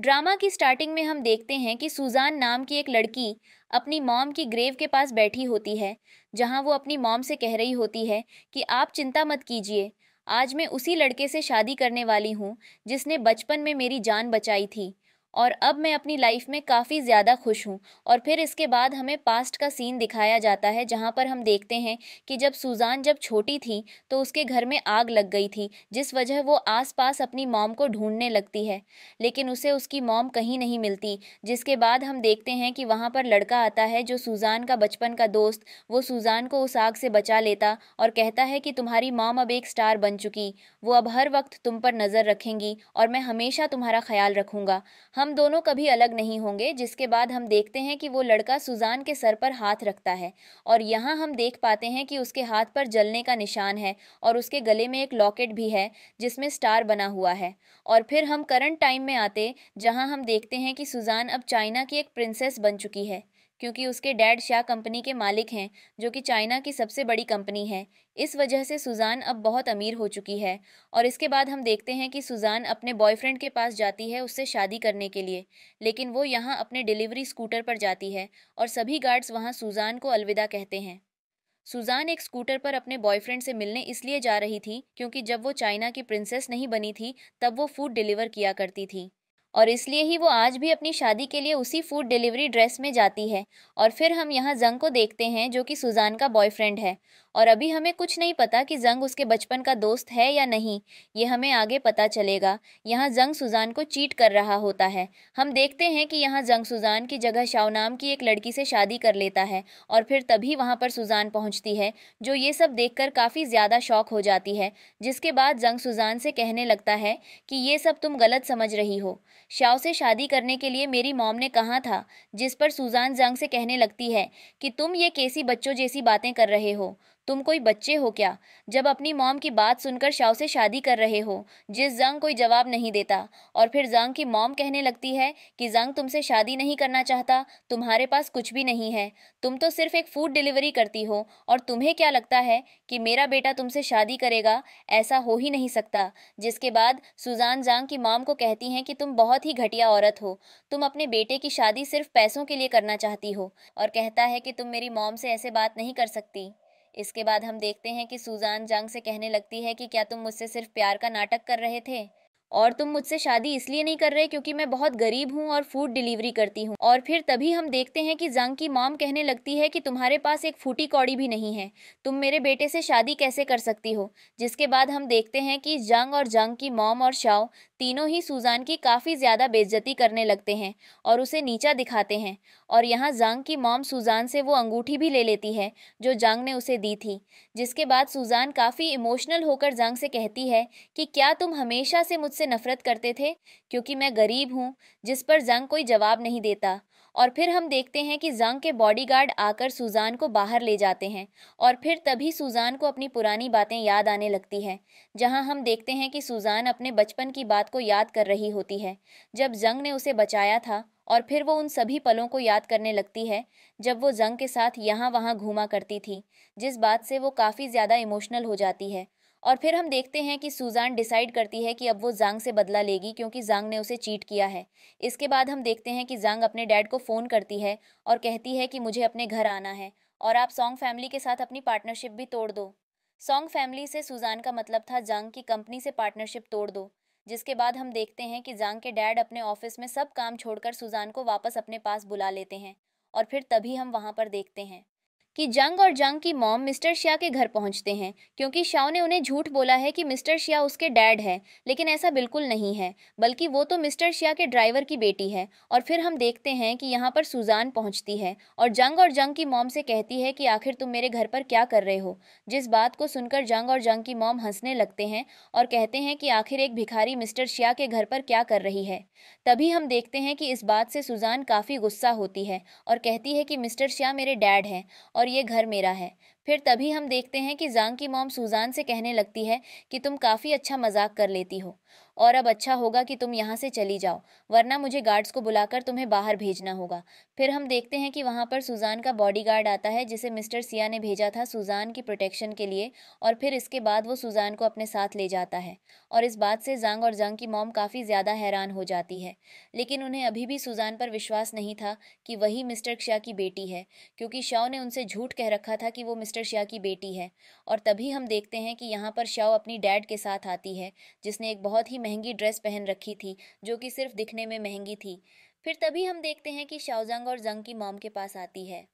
drama की starting में हम देखते हैं कि सुजान नाम की एक लड़की अपनी मॉम की ग्रेव के पास बैठी होती है जहां वो अपनी मॉम से कह रही होती है कि आप चिंता मत कीजिए आज मैं उसी लड़के से शादी करने वाली हूँ जिसने बचपन में मेरी जान बचाई थी और अब मैं अपनी लाइफ में काफ़ी ज़्यादा खुश हूँ और फिर इसके बाद हमें पास्ट का सीन दिखाया जाता है जहाँ पर हम देखते हैं कि जब सुजान जब छोटी थी तो उसके घर में आग लग गई थी जिस वजह वो आसपास अपनी मॉम को ढूंढने लगती है लेकिन उसे उसकी मॉम कहीं नहीं मिलती जिसके बाद हम देखते हैं कि वहाँ पर लड़का आता है जो सुजान का बचपन का दोस्त वो सुजान को उस आग से बचा लेता और कहता है कि तुम्हारी मॉम अब एक स्टार बन चुकी वो अब हर वक्त तुम पर नज़र रखेंगी और मैं हमेशा तुम्हारा ख्याल रखूँगा हम हम दोनों कभी अलग नहीं होंगे जिसके बाद हम देखते हैं कि वो लड़का सुजान के सर पर हाथ रखता है और यहाँ हम देख पाते हैं कि उसके हाथ पर जलने का निशान है और उसके गले में एक लॉकेट भी है जिसमें स्टार बना हुआ है और फिर हम करंट टाइम में आते जहाँ हम देखते हैं कि सुजान अब चाइना की एक प्रिंसेस बन चुकी है क्योंकि उसके डैड शाह कंपनी के मालिक हैं जो कि चाइना की सबसे बड़ी कंपनी है इस वजह से सुजान अब बहुत अमीर हो चुकी है और इसके बाद हम देखते हैं कि सुजान अपने बॉयफ्रेंड के पास जाती है उससे शादी करने के लिए लेकिन वो यहाँ अपने डिलीवरी स्कूटर पर जाती है और सभी गार्ड्स वहाँ सुजान को अलविदा कहते हैं सुजान एक स्कूटर पर अपने बॉयफ्रेंड से मिलने इसलिए जा रही थी क्योंकि जब वो चाइना की प्रिंसेस नहीं बनी थी तब वो फूड डिलीवर किया करती थी और इसलिए ही वो आज भी अपनी शादी के लिए उसी फूड डिलीवरी ड्रेस में जाती है और फिर हम यहाँ जंग को देखते हैं जो कि सुजान का बॉयफ्रेंड है और अभी हमें कुछ नहीं पता कि जंग उसके बचपन का दोस्त है या नहीं ये हमें आगे पता चलेगा यहाँ जंग सुजान को चीट कर रहा होता है हम देखते हैं कि यहाँ जंग सुजान की जगह शावनाम की एक लड़की से शादी कर लेता है और फिर तभी वहाँ पर सुजान पहुँचती है जो ये सब देख काफ़ी ज़्यादा शौक हो जाती है जिसके बाद जंग सुजान से कहने लगता है कि ये सब तुम गलत समझ रही हो शाव से शादी करने के लिए मेरी मॉम ने कहा था जिस पर सुजान जंग से कहने लगती है कि तुम ये कैसी बच्चों जैसी बातें कर रहे हो तुम कोई बच्चे हो क्या जब अपनी मॉम की बात सुनकर शाव से शादी कर रहे हो जिस जंग कोई जवाब नहीं देता और फिर जंग की मॉम कहने लगती है कि जंग तुमसे शादी नहीं करना चाहता तुम्हारे पास कुछ भी नहीं है तुम तो सिर्फ एक फूड डिलीवरी करती हो और तुम्हें क्या लगता है कि मेरा बेटा तुमसे शादी करेगा ऐसा हो ही नहीं सकता जिसके बाद सुजान जंग की मॉम को कहती हैं कि तुम बहुत ही घटिया औरत हो तुम अपने बेटे की शादी सिर्फ पैसों के लिए करना चाहती हो और कहता है कि तुम मेरी मॉम से ऐसे बात नहीं कर सकती इसके बाद हम देखते हैं कि सूजान जंग से कहने लगती है कि क्या तुम मुझसे सिर्फ प्यार का नाटक कर रहे थे और तुम मुझसे शादी इसलिए नहीं कर रहे क्योंकि मैं बहुत गरीब हूँ और फूड डिलीवरी करती हूँ और फिर तभी हम देखते हैं कि जंग की मॉम कहने लगती है कि तुम्हारे पास एक फूटी कौड़ी भी नहीं है तुम मेरे बेटे से शादी कैसे कर सकती हो जिसके बाद हम देखते हैं कि जंग और जंग की मॉम और शाओ तीनों ही सूजान की काफ़ी ज़्यादा बेज्जती करने लगते हैं और उसे नीचा दिखाते हैं और यहाँ जंग की मॉम सूजान से वो अंगूठी भी ले लेती है जो जंग ने उसे दी थी जिसके बाद सूजान काफ़ी इमोशनल होकर जंग से कहती है कि क्या तुम हमेशा से मुझसे मुझसे नफरत करते थे क्योंकि मैं गरीब हूँ जिस पर जंग कोई जवाब नहीं देता और फिर हम देखते हैं कि जंग के बॉडीगार्ड आकर सुजान को बाहर ले जाते हैं और फिर तभी सुजान को अपनी पुरानी बातें याद आने लगती हैं जहां हम देखते हैं कि सुजान अपने बचपन की बात को याद कर रही होती है जब जंग ने उसे बचाया था और फिर वो उन सभी पलों को याद करने लगती है जब वो जंग के साथ यहाँ वहाँ घूमा करती थी जिस बात से वो काफ़ी ज़्यादा इमोशनल हो जाती है और फिर हम देखते हैं कि सूजान डिसाइड करती है कि अब वो जांग से बदला लेगी क्योंकि जांग ने उसे चीट किया है इसके बाद हम देखते हैं कि जांग अपने डैड को फ़ोन करती है और कहती है कि मुझे अपने घर आना है और आप सॉन्ग फैमिली के साथ अपनी पार्टनरशिप भी तोड़ दो सॉन्ग फैमिली से सूजान का मतलब था जांग की कंपनी से पार्टनरशिप तोड़ दो जिसके बाद हम देखते हैं कि जांग के डैड अपने ऑफिस में सब काम छोड़कर सूजान को वापस अपने पास बुला लेते हैं और फिर तभी हम वहाँ पर देखते हैं कि जंग और जंग की मॉम मिस्टर शिया के घर पहुंचते हैं क्योंकि शाह ने उन्हें झूठ बोला है कि मिस्टर शिया उसके डैड है लेकिन ऐसा बिल्कुल नहीं है बल्कि वो तो मिस्टर शिया के ड्राइवर की बेटी है और फिर हम देखते हैं कि यहाँ पर सुजान पहुँचती है और जंग और जंग की मॉम से कहती है कि आखिर तुम मेरे घर पर क्या कर रहे हो जिस बात को सुनकर जंग और जंग की मॉम हंसने लगते हैं और कहते हैं कि आखिर एक भिखारी मिस्टर शिया के घर पर क्या कर रही है तभी हम देखते हैं कि इस बात से सुजान काफ़ी गुस्सा होती है और कहती है कि मिस्टर शिया मेरे डैड हैं और और ये घर मेरा है फिर तभी हम देखते हैं कि जांग की मॉम सुजान से कहने लगती है कि तुम काफ़ी अच्छा मजाक कर लेती हो और अब अच्छा होगा कि तुम यहाँ से चली जाओ वरना मुझे गार्ड्स को बुलाकर तुम्हें बाहर भेजना होगा फिर हम देखते हैं कि वहाँ पर सुजान का बॉडीगार्ड आता है जिसे मिस्टर सिया ने भेजा था सुजान की प्रोटेक्शन के लिए और फिर इसके बाद वो सुजान को अपने साथ ले जाता है और इस बात से जंग और जंग की मॉम काफ़ी ज़्यादा हैरान हो जाती है लेकिन उन्हें अभी भी सुजान पर विश्वास नहीं था कि वही मिस्टर शाह की बेटी है क्योंकि शाह ने उनसे झूठ कह रखा था कि वो मिस्टर शाह की बेटी है और तभी हम देखते हैं कि यहाँ पर शाह अपनी डैड के साथ आती है जिसने एक बहुत ही महंगी ड्रेस पहन रखी थी जो कि सिर्फ दिखने में महंगी थी फिर तभी हम देखते हैं कि शाओजंग और जंग की मॉम के पास आती है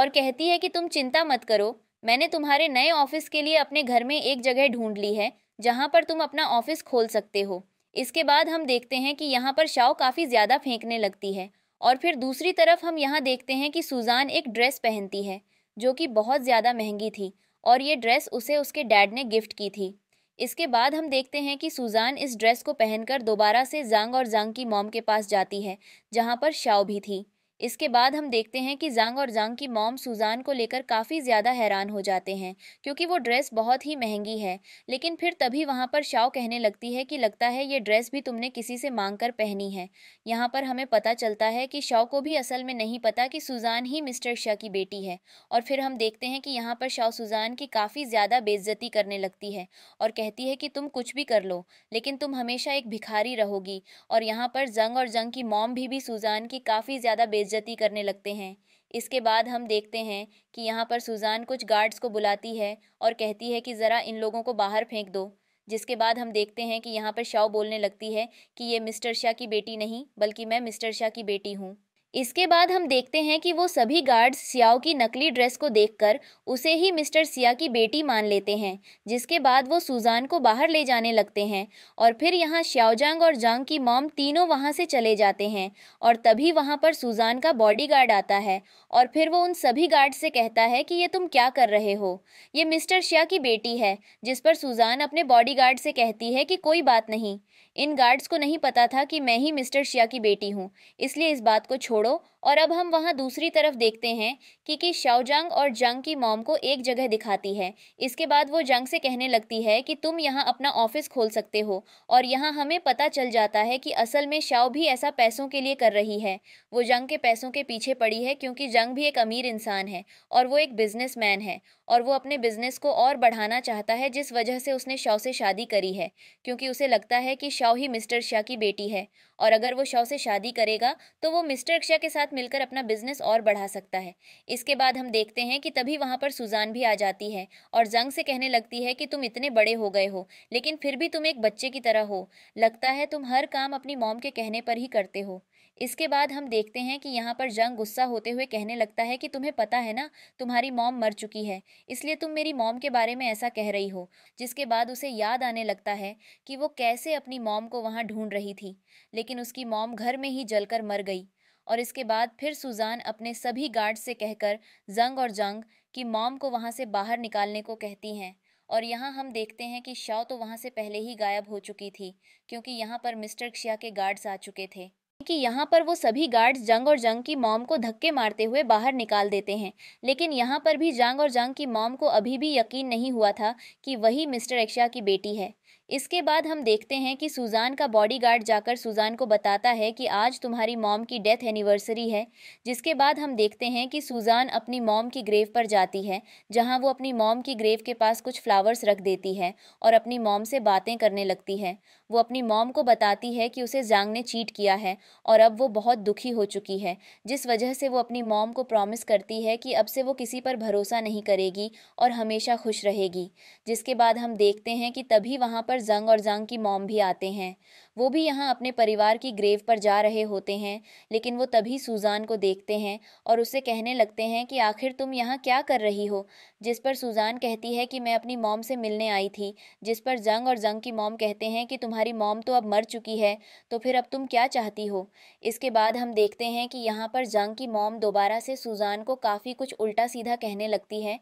और कहती है कि तुम चिंता मत करो मैंने तुम्हारे नए ऑफिस के लिए अपने घर में एक जगह ढूंढ ली है जहाँ पर तुम अपना ऑफिस खोल सकते हो इसके बाद हम देखते हैं कि यहाँ पर शाओ काफ़ी ज़्यादा फेंकने लगती है और फिर दूसरी तरफ हम यहाँ देखते हैं कि सुजान एक ड्रेस पहनती है जो कि बहुत ज़्यादा महंगी थी और ये ड्रेस उसे उसके डैड ने गिफ्ट की थी इसके बाद हम देखते हैं कि सुजान इस ड्रेस को पहनकर दोबारा से जांग और जांग की मॉम के पास जाती है जहां पर शाओ भी थी इसके बाद हम देखते हैं कि जांग और जांग की मॉम सुजान को लेकर काफ़ी ज़्यादा हैरान हो जाते हैं क्योंकि वो ड्रेस बहुत ही महंगी है लेकिन फिर तभी वहाँ पर शाओ कहने लगती है कि लगता है ये ड्रेस भी तुमने किसी से मांग कर पहनी है यहाँ पर हमें पता चलता है कि शाओ को भी असल में नहीं पता कि सुजान ही मिस्टर शाह की बेटी है और फिर हम देखते हैं कि यहाँ पर शाओ सुजान की काफ़ी ज़्यादा बेज़ती करने लगती है और कहती है कि तुम कुछ भी कर लो लेकिन तुम हमेशा एक भिखारी रहोगी और यहाँ पर जंग और जंग की मॉम भी, भी सुजान की काफ़ी ज़्यादा बेज बेइज्जती करने लगते हैं इसके बाद हम देखते हैं कि यहाँ पर सुजान कुछ गार्ड्स को बुलाती है और कहती है कि ज़रा इन लोगों को बाहर फेंक दो जिसके बाद हम देखते हैं कि यहाँ पर शव बोलने लगती है कि ये मिस्टर शाह की बेटी नहीं बल्कि मैं मिस्टर शाह की बेटी हूँ इसके बाद हम देखते हैं कि वो सभी गार्ड्स सियाओ की नकली ड्रेस को देखकर उसे ही मिस्टर सिया की बेटी मान लेते हैं जिसके बाद वो सुजान को बाहर ले जाने लगते हैं और फिर यहाँ श्याओजांग और जांग की मॉम तीनों वहाँ से चले जाते हैं और तभी वहाँ पर सुजान का गार्ड आता है और फिर वो उन सभी गार्ड से कहता है कि ये तुम क्या कर रहे हो ये मिस्टर शिया की बेटी है जिस पर सुजान अपने बॉडी से कहती है कि कोई बात नहीं इन गार्ड्स को नहीं पता था कि मैं ही मिस्टर शिया की बेटी हूँ इसलिए इस बात को छोड़ो और अब हम वहाँ दूसरी तरफ देखते हैं कि कि शाओजंग और जंग की मॉम को एक जगह दिखाती है इसके बाद वो जंग से कहने लगती है कि तुम यहाँ अपना ऑफिस खोल सकते हो और यहाँ हमें पता चल जाता है कि असल में शाओ भी ऐसा पैसों के लिए कर रही है वो जंग के पैसों के पीछे पड़ी है क्योंकि जंग भी एक अमीर इंसान है और वो एक बिजनेस है और वो अपने बिजनेस को और बढ़ाना चाहता है जिस वजह से उसने शव से शादी करी है क्योंकि उसे लगता है कि शाव ही मिस्टर शाह की बेटी है और अगर वो शव से शादी करेगा तो वो मिस्टर शाह के साथ साथ मिलकर अपना बिजनेस और बढ़ा सकता है इसके बाद हम देखते हैं कि तभी वहाँ पर सुजान भी आ जाती है और जंग से कहने लगती है कि तुम इतने बड़े हो गए हो लेकिन फिर भी तुम एक बच्चे की तरह हो लगता है तुम हर काम अपनी मॉम के कहने पर ही करते हो इसके बाद हम देखते हैं कि यहाँ पर जंग गुस्सा होते हुए कहने लगता है कि तुम्हें पता है ना तुम्हारी मॉम मर चुकी है इसलिए तुम मेरी मॉम के बारे में ऐसा कह रही हो जिसके बाद उसे याद आने लगता है कि वो कैसे अपनी मॉम को वहाँ ढूंढ रही थी लेकिन उसकी मॉम घर में ही जलकर मर गई और इसके बाद फिर सुजान अपने सभी गार्ड से कहकर जंग और जंग की मॉम को वहाँ से बाहर निकालने को कहती हैं और यहाँ हम देखते हैं कि शाव तो वहाँ से पहले ही गायब हो चुकी थी क्योंकि यहाँ पर मिस्टर क्षिया के गार्ड्स आ चुके थे कि यहाँ पर वो सभी गार्ड्स जंग और जंग की मॉम को धक्के मारते हुए बाहर निकाल देते हैं लेकिन यहाँ पर भी जंग और जंग की मॉम को अभी भी यकीन नहीं हुआ था कि वही मिस्टर एक्शा की बेटी है इसके बाद हम देखते हैं कि सुजान का बॉडीगार्ड जाकर सुजान को बताता है कि आज तुम्हारी मॉम की डेथ एनिवर्सरी है जिसके बाद हम देखते हैं कि सुजान अपनी मॉम की ग्रेव पर जाती है जहां वो अपनी मॉम की ग्रेव के पास कुछ फ्लावर्स रख देती है और अपनी मॉम से बातें करने लगती है वो अपनी मॉम को बताती है कि उसे जांग ने चीट किया है और अब वो बहुत दुखी हो चुकी है जिस वजह से वो अपनी मॉम को प्रॉमिस करती है कि अब से वो किसी पर भरोसा नहीं करेगी और हमेशा खुश रहेगी जिसके बाद हम देखते हैं कि तभी वहाँ पर जंग और जंग की मॉम भी आते हैं वो भी यहाँ अपने परिवार की ग्रेव पर जा रहे होते हैं लेकिन वो तभी सूजान को देखते हैं और उसे कहने लगते हैं कि आखिर तुम यहाँ क्या कर रही हो जिस पर सूजान कहती है कि मैं अपनी मॉम से मिलने आई थी जिस पर जंग और जंग की मॉम कहते हैं कि तुम्हारे तुम्हारी मॉम तो अब मर चुकी है तो फिर अब तुम क्या चाहती हो इसके बाद हम देखते हैं कि यहाँ पर जंग की मॉम दोबारा से सुजान को काफ़ी कुछ उल्टा सीधा कहने लगती है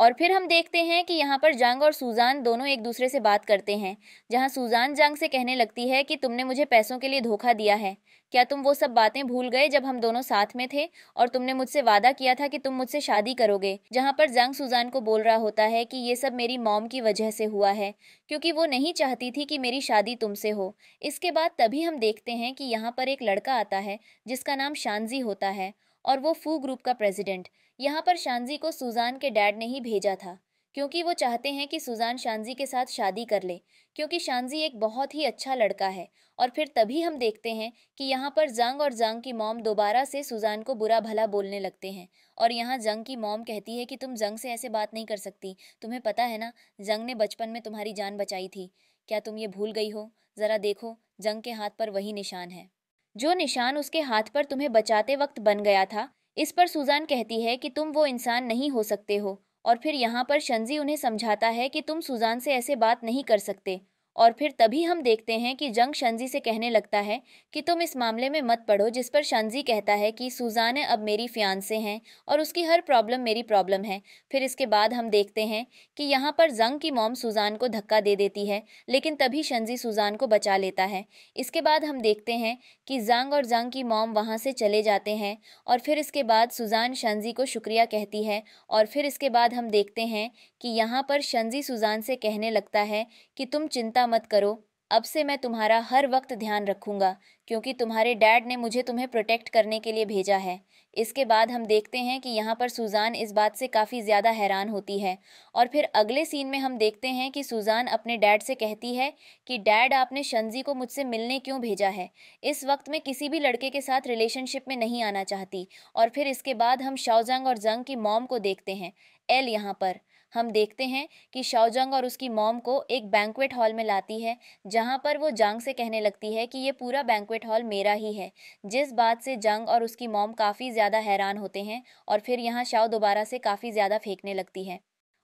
और फिर हम देखते हैं कि यहाँ पर जंग और सूजान दोनों एक दूसरे से बात करते हैं जहाँ सूजान जंग से कहने लगती है कि तुमने मुझे पैसों के लिए धोखा दिया है क्या तुम वो सब बातें भूल गए जब हम दोनों साथ में थे और तुमने मुझसे वादा किया था कि तुम मुझसे शादी करोगे जहाँ पर जंग सुजान को बोल रहा होता है कि ये सब मेरी मॉम की वजह से हुआ है क्योंकि वो नहीं चाहती थी कि मेरी शादी तुमसे हो इसके बाद तभी हम देखते हैं कि यहाँ पर एक लड़का आता है जिसका नाम शानजी होता है और वो फू ग्रुप का प्रेसिडेंट यहाँ पर शानजी को सुजान के डैड ने ही भेजा था क्योंकि वो चाहते हैं कि सुजान शानजी के साथ शादी कर ले क्योंकि शानजी एक बहुत ही अच्छा लड़का है और फिर तभी हम देखते हैं कि यहाँ पर जंग और जंग की मॉम दोबारा से सुजान को बुरा भला बोलने लगते हैं और यहाँ जंग की मॉम कहती है कि तुम जंग से ऐसे बात नहीं कर सकती तुम्हें पता है ना जंग ने बचपन में तुम्हारी जान बचाई थी क्या तुम ये भूल गई हो ज़रा देखो जंग के हाथ पर वही निशान है जो निशान उसके हाथ पर तुम्हें बचाते वक्त बन गया था इस पर सुजान कहती है कि तुम वो इंसान नहीं हो सकते हो और फिर यहाँ पर शंजी उन्हें समझाता है कि तुम सुजान से ऐसे बात नहीं कर सकते और फिर तभी हम देखते हैं कि जंग शंजी से कहने लगता है कि तुम इस मामले में मत पढ़ो जिस पर शंजी कहता है कि सुजाने अब मेरी फियांसे हैं और उसकी हर प्रॉब्लम मेरी प्रॉब्लम है फिर इसके बाद हम देखते हैं कि यहाँ पर जंग की मोम सुजान को धक्का दे देती है लेकिन तभी शंजी सुजान को बचा लेता है इसके बाद हम देखते हैं कि जंग और जंग की मोम वहाँ से चले जाते हैं और फिर इसके बाद सुजान शंजी को शुक्रिया कहती है और फिर इसके बाद हम देखते हैं कि यहाँ पर शंजी सुजान से कहने लगता है कि तुम चिंता चिंता मत करो अब से मैं तुम्हारा हर वक्त ध्यान रखूंगा क्योंकि तुम्हारे डैड ने मुझे तुम्हें प्रोटेक्ट करने के लिए भेजा है इसके बाद हम देखते हैं कि यहाँ पर सुजान इस बात से काफ़ी ज़्यादा हैरान होती है और फिर अगले सीन में हम देखते हैं कि सुजान अपने डैड से कहती है कि डैड आपने शंजी को मुझसे मिलने क्यों भेजा है इस वक्त मैं किसी भी लड़के के साथ रिलेशनशिप में नहीं आना चाहती और फिर इसके बाद हम शाओजंग और जंग की मॉम को देखते हैं एल यहाँ पर हम देखते हैं कि शाओजंग और उसकी मॉम को एक बैंकुएट हॉल में लाती है जहाँ पर वो जांग से कहने लगती है कि ये पूरा बैंकुएट हॉल मेरा ही है जिस बात से जंग और उसकी मॉम काफ़ी ज़्यादा हैरान होते हैं और फिर यहाँ शाओ दोबारा से काफ़ी ज़्यादा फेंकने लगती है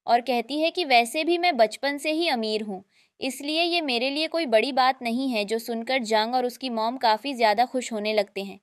और कहती है कि वैसे भी मैं बचपन से ही अमीर हूँ इसलिए ये मेरे लिए कोई बड़ी बात नहीं है जो सुनकर जंग और उसकी मॉम काफ़ी ज़्यादा खुश होने लगते हैं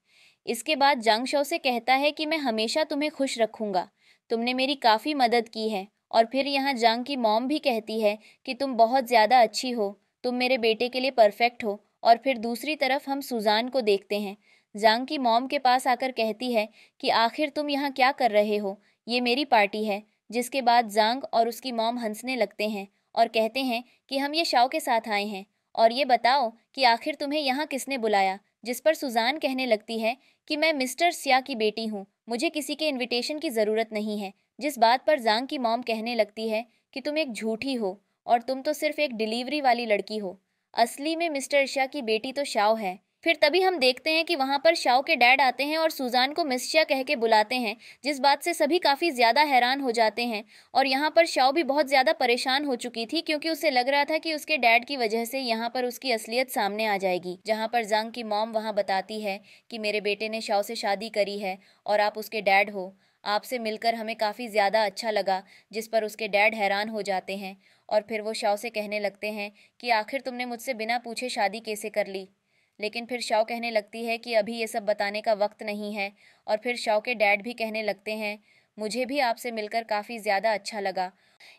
इसके बाद जंग शो से कहता है कि मैं हमेशा तुम्हें खुश रखूँगा तुमने मेरी काफ़ी मदद की है और फिर यहाँ जंग की मॉम भी कहती है कि तुम बहुत ज़्यादा अच्छी हो तुम मेरे बेटे के लिए परफेक्ट हो और फिर दूसरी तरफ हम सुजान को देखते हैं जंग की मॉम के पास आकर कहती है कि आखिर तुम यहाँ क्या कर रहे हो ये मेरी पार्टी है जिसके बाद जांग और उसकी मॉम हंसने लगते हैं और कहते हैं कि हम ये शाव के साथ आए हैं और ये बताओ कि आखिर तुम्हें यहाँ किसने बुलाया जिस पर सुजान कहने लगती है कि मैं मिस्टर सिया की बेटी हूँ मुझे किसी के इनविटेशन की ज़रूरत नहीं है जिस बात पर जांग की मॉम कहने लगती है कि तुम एक झूठी हो और तुम तो सिर्फ एक डिलीवरी वाली लड़की हो असली में मिस्टर ईशा की बेटी तो शाओ है फिर तभी हम देखते हैं कि वहाँ पर शाओ के डैड आते हैं और सुजान को शाह कह के बुलाते हैं जिस बात से सभी काफ़ी ज़्यादा हैरान हो जाते हैं और यहाँ पर शाओ भी बहुत ज़्यादा परेशान हो चुकी थी क्योंकि उसे लग रहा था कि उसके डैड की वजह से यहाँ पर उसकी असलियत सामने आ जाएगी जहाँ पर जंग की मॉम वहाँ बताती है कि मेरे बेटे ने शाओ से शादी करी है और आप उसके डैड हो आपसे मिलकर हमें काफ़ी ज़्यादा अच्छा लगा जिस पर उसके डैड हैरान हो जाते हैं और फिर वो शाव से कहने लगते हैं कि आखिर तुमने मुझसे बिना पूछे शादी कैसे कर ली लेकिन फिर शाव कहने लगती है कि अभी ये सब बताने का वक्त नहीं है और फिर शाव के डैड भी कहने लगते हैं मुझे भी आपसे मिलकर काफ़ी ज़्यादा अच्छा लगा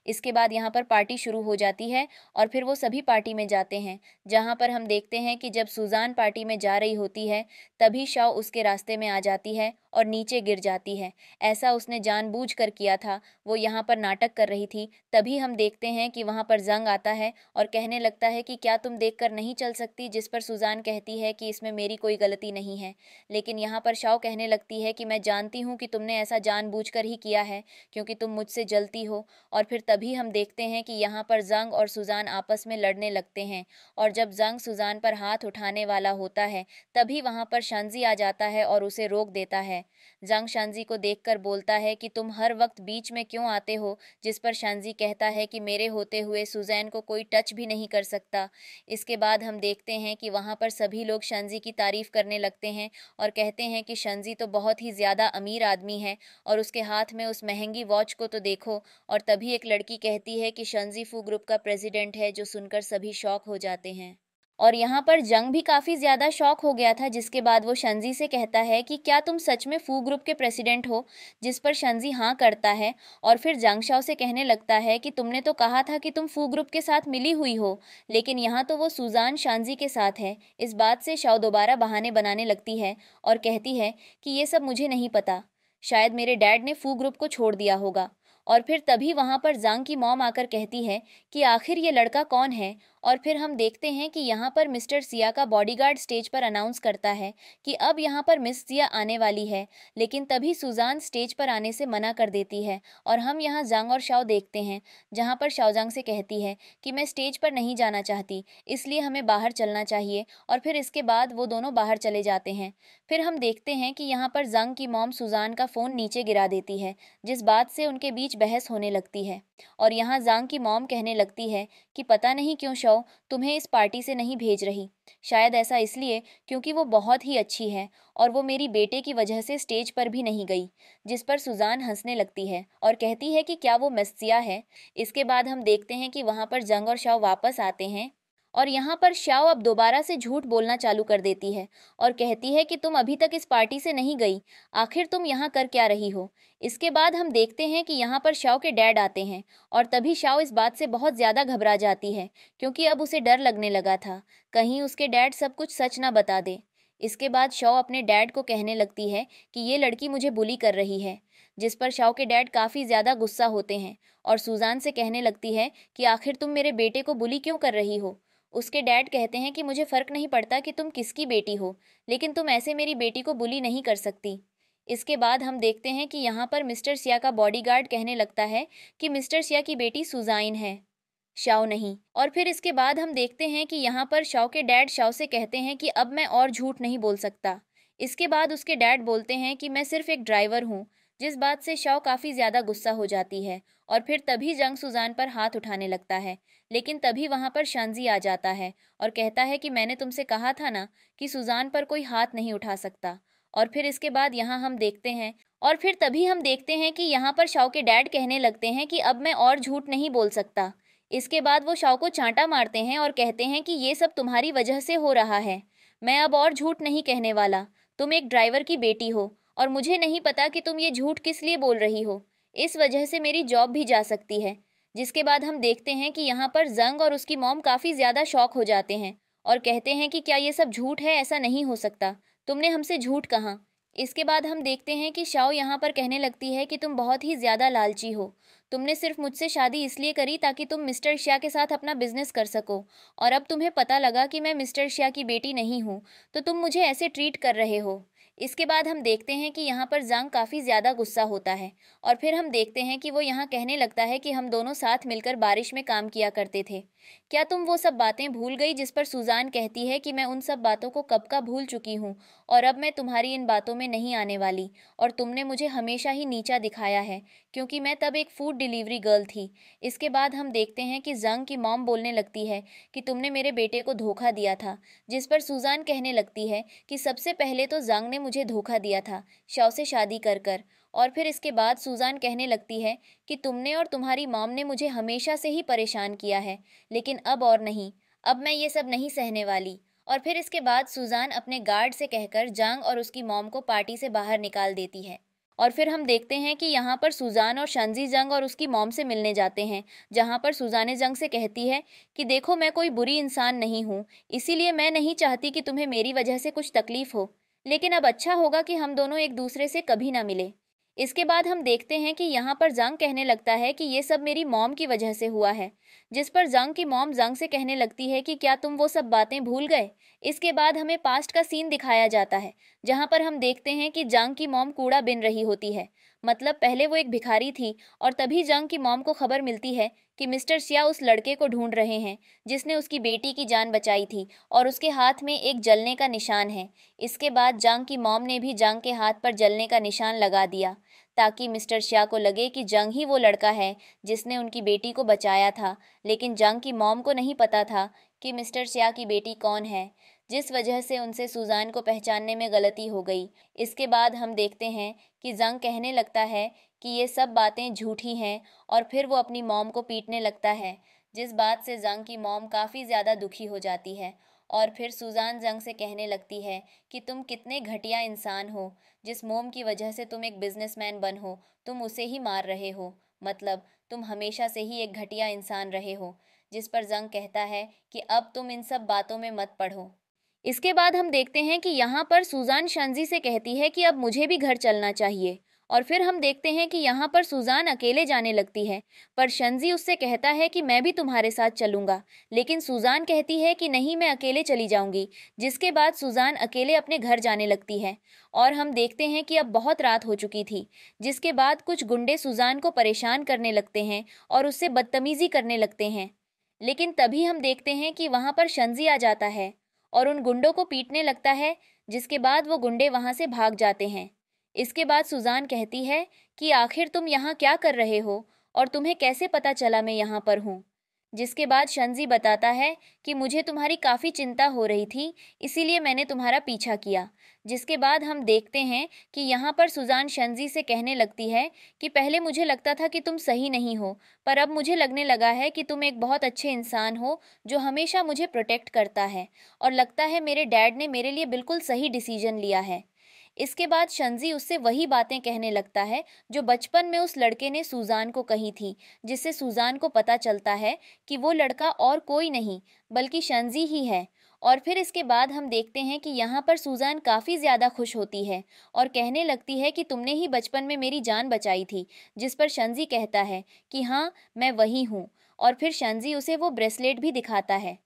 इसके बाद यहाँ पर पार्टी शुरू हो जाती है और फिर वो सभी पार्टी में जाते हैं जहाँ पर हम देखते हैं कि जब सुजान पार्टी में जा रही होती है तभी शव उसके रास्ते में आ जाती है और नीचे गिर जाती है ऐसा उसने जानबूझ कर किया था वो यहाँ पर नाटक कर रही थी तभी हम देखते हैं कि वहाँ पर जंग आता है और कहने लगता है कि क्या तुम देख कर नहीं चल सकती जिस पर सुजान कहती है कि इसमें मेरी कोई गलती नहीं है लेकिन यहाँ पर शव कहने लगती है कि मैं जानती हूँ कि तुमने ऐसा जानबूझ कर ही किया है क्योंकि तुम मुझसे जलती हो और फिर तभी हम देखते हैं कि यहाँ पर जंग और सुजान आपस में लड़ने लगते हैं और जब जंग सुजान पर हाथ उठाने वाला होता है तभी वहाँ पर शंजी आ जाता है और उसे रोक देता है जंग शानजी को देखकर बोलता है कि तुम हर वक्त बीच में क्यों आते हो जिस पर शानजी कहता है कि मेरे होते हुए सुजैन को कोई टच भी नहीं कर सकता इसके बाद हम देखते हैं कि वहाँ पर सभी लोग शानजी की तारीफ़ करने लगते हैं और कहते हैं कि शांजी तो बहुत ही ज़्यादा अमीर आदमी है और उसके हाथ में उस महंगी वॉच को तो देखो और तभी एक लड़की कहती है कि शंजी फू ग्रुप का प्रेसिडेंट है जो सुनकर सभी शौक हो जाते हैं और यहाँ पर जंग भी काफ़ी ज़्यादा शौक हो गया था जिसके बाद वो शंजी से कहता है कि क्या तुम सच में फू ग्रुप के प्रेसिडेंट हो जिस पर शंजी हाँ करता है और फिर जंग शाओ से कहने लगता है कि तुमने तो कहा था कि तुम फू ग्रुप के साथ मिली हुई हो लेकिन यहाँ तो वो सुजान शांजी के साथ है इस बात से शाओ दोबारा बहाने बनाने लगती है और कहती है कि ये सब मुझे नहीं पता शायद मेरे डैड ने फू ग्रुप को छोड़ दिया होगा और फिर तभी वहाँ पर जांग की मॉम आकर कहती है कि आखिर ये लड़का कौन है और फिर हम देखते हैं कि यहाँ पर मिस्टर सिया का बॉडीगार्ड स्टेज पर अनाउंस करता है कि अब यहाँ पर मिस सिया आने वाली है लेकिन तभी सुजान स्टेज पर आने से मना कर देती है और हम यहाँ जांग और शाओ देखते हैं जहाँ पर शाओजांग से कहती है कि मैं स्टेज पर नहीं जाना चाहती इसलिए हमें बाहर चलना चाहिए और फिर इसके बाद वो दोनों बाहर चले जाते हैं फिर हम देखते हैं कि यहाँ पर जंग की मॉम सुजान का फ़ोन नीचे गिरा देती है जिस बात से उनके बीच बहस होने लगती है और यहाँ जंग की मॉम कहने लगती है कि पता नहीं क्यों शव बताओ तुम्हें इस पार्टी से नहीं भेज रही शायद ऐसा इसलिए क्योंकि वो बहुत ही अच्छी है और वो मेरी बेटे की वजह से स्टेज पर भी नहीं गई जिस पर सुजान हंसने लगती है और कहती है कि क्या वो मस्तिया है इसके बाद हम देखते हैं कि वहाँ पर जंग और शव वापस आते हैं और यहाँ पर श्याओ अब दोबारा से झूठ बोलना चालू कर देती है और कहती है कि तुम अभी तक इस पार्टी से नहीं गई आखिर तुम यहाँ कर क्या रही हो इसके बाद हम देखते हैं कि यहाँ पर शाओ के डैड आते हैं और तभी शाओ इस बात से बहुत ज़्यादा घबरा जाती है क्योंकि अब उसे डर लगने लगा था कहीं उसके डैड सब कुछ सच ना बता दे इसके बाद शव अपने डैड को कहने लगती है कि ये लड़की मुझे बुली कर रही है जिस पर शव के डैड काफ़ी ज़्यादा गुस्सा होते हैं और सुजान से कहने लगती है कि आखिर तुम मेरे बेटे को बुली क्यों कर रही हो उसके डैड कहते हैं कि मुझे फ़र्क नहीं पड़ता कि तुम किसकी बेटी हो लेकिन तुम ऐसे मेरी बेटी को बुली नहीं कर सकती इसके बाद हम देखते हैं कि यहाँ पर मिस्टर सिया का बॉडीगार्ड कहने लगता है कि मिस्टर सिया की बेटी सुजाइन है शाव नहीं और फिर इसके बाद हम देखते हैं कि यहाँ पर शाव के डैड शाव से कहते हैं कि अब मैं और झूठ नहीं बोल सकता इसके बाद उसके डैड बोलते हैं कि मैं सिर्फ एक ड्राइवर हूँ जिस बात से शव काफ़ी ज़्यादा गुस्सा हो जाती है और फिर तभी जंग सुजान पर हाथ उठाने लगता है लेकिन तभी वहाँ पर शांजी आ जाता है और कहता है कि मैंने तुमसे कहा था ना कि सुजान पर कोई हाथ नहीं उठा सकता और फिर इसके बाद यहाँ हम देखते हैं और फिर तभी हम देखते हैं कि यहाँ पर शाव के डैड कहने लगते हैं कि अब मैं और झूठ नहीं बोल सकता इसके बाद वो शाव को चांटा मारते हैं और कहते हैं कि ये सब तुम्हारी वजह से हो रहा है मैं अब और झूठ नहीं कहने वाला तुम एक ड्राइवर की बेटी हो और मुझे नहीं पता कि तुम ये झूठ किस लिए बोल रही हो इस वजह से मेरी जॉब भी जा सकती है जिसके बाद हम देखते हैं कि यहाँ पर जंग और उसकी मॉम काफ़ी ज़्यादा शौक हो जाते हैं और कहते हैं कि क्या ये सब झूठ है ऐसा नहीं हो सकता तुमने हमसे झूठ कहा इसके बाद हम देखते हैं कि शाओ यहाँ पर कहने लगती है कि तुम बहुत ही ज़्यादा लालची हो तुमने सिर्फ मुझसे शादी इसलिए करी ताकि तुम मिस्टर श्या के साथ अपना बिजनेस कर सको और अब तुम्हें पता लगा कि मैं मिस्टर श्या की बेटी नहीं हूँ तो तुम मुझे ऐसे ट्रीट कर रहे हो इसके बाद हम देखते हैं कि यहाँ पर जंग काफ़ी ज़्यादा गुस्सा होता है और फिर हम देखते हैं कि वो यहाँ कहने लगता है कि हम दोनों साथ मिलकर बारिश में काम किया करते थे क्या तुम वो सब बातें भूल गई जिस पर सुजान कहती है कि मैं उन सब बातों को कब का भूल चुकी हूँ और अब मैं तुम्हारी इन बातों में नहीं आने वाली और तुमने मुझे हमेशा ही नीचा दिखाया है क्योंकि मैं तब एक फूड डिलीवरी गर्ल थी इसके बाद हम देखते हैं कि जंग की मॉम बोलने लगती है कि तुमने मेरे बेटे को धोखा दिया था जिस पर सुजान कहने लगती है कि सबसे पहले तो जंग ने मुझे धोखा दिया था शव से शादी कर कर और फिर इसके बाद सूजान कहने लगती है कि तुमने और तुम्हारी मॉम ने मुझे हमेशा से ही परेशान किया है लेकिन अब और नहीं अब मैं ये सब नहीं सहने वाली और फिर इसके बाद सूजान अपने गार्ड से कहकर जांग और उसकी मॉम को पार्टी से बाहर निकाल देती है और फिर हम देखते हैं कि यहाँ पर सूजान और शंजी जंग और उसकी मॉम से मिलने जाते हैं जहाँ पर सूजान जंग से कहती है कि देखो मैं कोई बुरी इंसान नहीं हूँ इसीलिए मैं नहीं चाहती कि तुम्हें मेरी वजह से कुछ तकलीफ हो लेकिन अब अच्छा होगा कि हम दोनों एक दूसरे से कभी ना मिले इसके बाद हम देखते हैं कि यहाँ पर जंग कहने लगता है कि ये सब मेरी मॉम की वजह से हुआ है जिस पर जंग की मॉम जंग से कहने लगती है कि क्या तुम वो सब बातें भूल गए इसके बाद हमें पास्ट का सीन दिखाया जाता है जहाँ पर हम देखते हैं कि जंग की मॉम कूड़ा बिन रही होती है मतलब पहले वो एक भिखारी थी और तभी जंग की मॉम को खबर मिलती है कि मिस्टर शिया उस लड़के को ढूंढ रहे हैं जिसने उसकी बेटी की जान बचाई थी और उसके हाथ में एक जलने का निशान है इसके बाद जंग की मॉम ने भी जंग के हाथ पर जलने का निशान लगा दिया ताकि मिस्टर शाह को लगे कि जंग ही वो लड़का है जिसने उनकी बेटी को बचाया था लेकिन जंग की मॉम को नहीं पता था कि मिस्टर शाह की बेटी कौन है जिस वजह से उनसे सुजान को पहचानने में गलती हो गई इसके बाद हम देखते हैं कि जंग कहने लगता है कि ये सब बातें झूठी हैं और फिर वो अपनी मॉम को पीटने लगता है जिस बात से जंग की मॉम काफ़ी ज़्यादा दुखी हो जाती है और फिर सूजान जंग से कहने लगती है कि तुम कितने घटिया इंसान हो जिस मोम की वजह से तुम एक बिजनेसमैन बन हो तुम उसे ही मार रहे हो मतलब तुम हमेशा से ही एक घटिया इंसान रहे हो जिस पर जंग कहता है कि अब तुम इन सब बातों में मत पढ़ो इसके बाद हम देखते हैं कि यहाँ पर सूजान शंजी से कहती है कि अब मुझे भी घर चलना चाहिए और फिर हम देखते हैं कि यहाँ पर सुजान अकेले जाने लगती है पर शंजी उससे कहता है कि मैं भी तुम्हारे साथ चलूँगा लेकिन सुजान कहती है कि नहीं मैं अकेले चली जाऊँगी जिसके बाद सुजान अकेले अपने घर जाने लगती है और हम देखते हैं कि अब बहुत रात हो चुकी थी जिसके बाद कुछ गुंडे सुजान को परेशान करने लगते हैं और उससे बदतमीज़ी करने लगते हैं लेकिन तभी हम देखते हैं कि वहाँ पर शंजी आ जाता है और उन गुंडों को पीटने लगता है जिसके बाद वो गुंडे वहाँ से भाग जाते हैं इसके बाद सुजान कहती है कि आखिर तुम यहाँ क्या कर रहे हो और तुम्हें कैसे पता चला मैं यहाँ पर हूँ जिसके बाद शंजी बताता है कि मुझे तुम्हारी काफ़ी चिंता हो रही थी इसीलिए मैंने तुम्हारा पीछा किया जिसके बाद हम देखते हैं कि यहाँ पर सुजान शंजी से कहने लगती है कि पहले मुझे लगता था कि तुम सही नहीं हो पर अब मुझे लगने लगा है कि तुम एक बहुत अच्छे इंसान हो जो हमेशा मुझे प्रोटेक्ट करता है और लगता है मेरे डैड ने मेरे लिए बिल्कुल सही डिसीजन लिया है इसके बाद शंजी उससे वही बातें कहने लगता है जो बचपन में उस लड़के ने सूजान को कही थी जिससे सूजान को पता चलता है कि वो लड़का और कोई नहीं बल्कि शंजी ही है और फिर इसके बाद हम देखते हैं कि यहाँ पर सूजान काफ़ी ज़्यादा खुश होती है और कहने लगती है कि तुमने ही बचपन में मेरी जान बचाई थी जिस पर शंजी कहता है कि हाँ मैं वही हूँ और फिर शंजी उसे वो ब्रेसलेट भी दिखाता है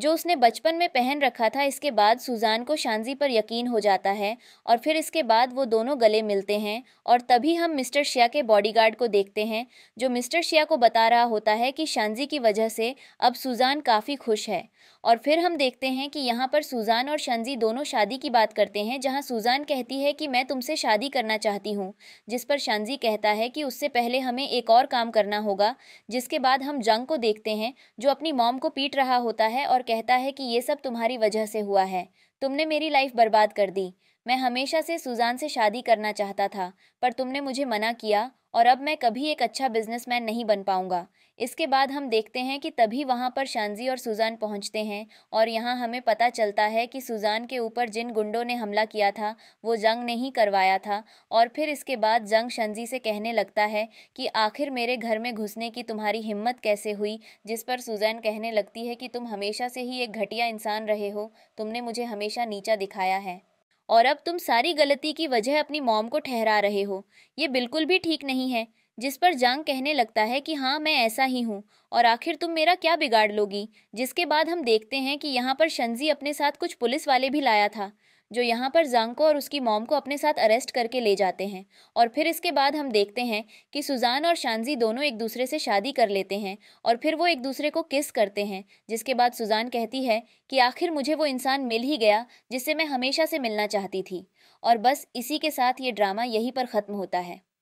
जो उसने बचपन में पहन रखा था इसके बाद सुजान को शांजी पर यकीन हो जाता है और फिर इसके बाद वो दोनों गले मिलते हैं और तभी हम मिस्टर शिया के बॉडीगार्ड को देखते हैं जो मिस्टर शिया को बता रहा होता है कि शांजी की वजह से अब सुजान काफ़ी खुश है और फिर हम देखते हैं कि यहाँ पर सुजान और शांजी दोनों शादी की बात करते हैं जहाँ सुजान कहती है कि मैं तुमसे शादी करना चाहती हूँ जिस पर शांजी कहता है कि उससे पहले हमें एक और काम करना होगा जिसके बाद हम जंग को देखते हैं जो अपनी मॉम को पीट रहा होता है और कहता है कि ये सब तुम्हारी वजह से हुआ है तुमने मेरी लाइफ बर्बाद कर दी मैं हमेशा से सुजान से शादी करना चाहता था पर तुमने मुझे मना किया और अब मैं कभी एक अच्छा बिजनेसमैन नहीं बन पाऊंगा इसके बाद हम देखते हैं कि तभी वहाँ पर शानजी और सुजान पहुँचते हैं और यहाँ हमें पता चलता है कि सुजान के ऊपर जिन गुंडों ने हमला किया था वो जंग नहीं करवाया था और फिर इसके बाद जंग शंजी से कहने लगता है कि आखिर मेरे घर में घुसने की तुम्हारी हिम्मत कैसे हुई जिस पर सुजैन कहने लगती है कि तुम हमेशा से ही एक घटिया इंसान रहे हो तुमने मुझे हमेशा नीचा दिखाया है और अब तुम सारी गलती की वजह अपनी मॉम को ठहरा रहे हो ये बिल्कुल भी ठीक नहीं है जिस पर जांग कहने लगता है कि हाँ मैं ऐसा ही हूँ और आखिर तुम मेरा क्या बिगाड़ लोगी जिसके बाद हम देखते हैं कि यहाँ पर शंजी अपने साथ कुछ पुलिस वाले भी लाया था जो यहाँ पर जांग को और उसकी मॉम को अपने साथ अरेस्ट करके ले जाते हैं और फिर इसके बाद हम देखते हैं कि सुजान और शांजी दोनों एक दूसरे से शादी कर लेते हैं और फिर वो एक दूसरे को किस करते हैं जिसके बाद सुजान कहती है कि आखिर मुझे वो इंसान मिल ही गया जिससे मैं हमेशा से मिलना चाहती थी और बस इसी के साथ ये ड्रामा यहीं पर ख़त्म होता है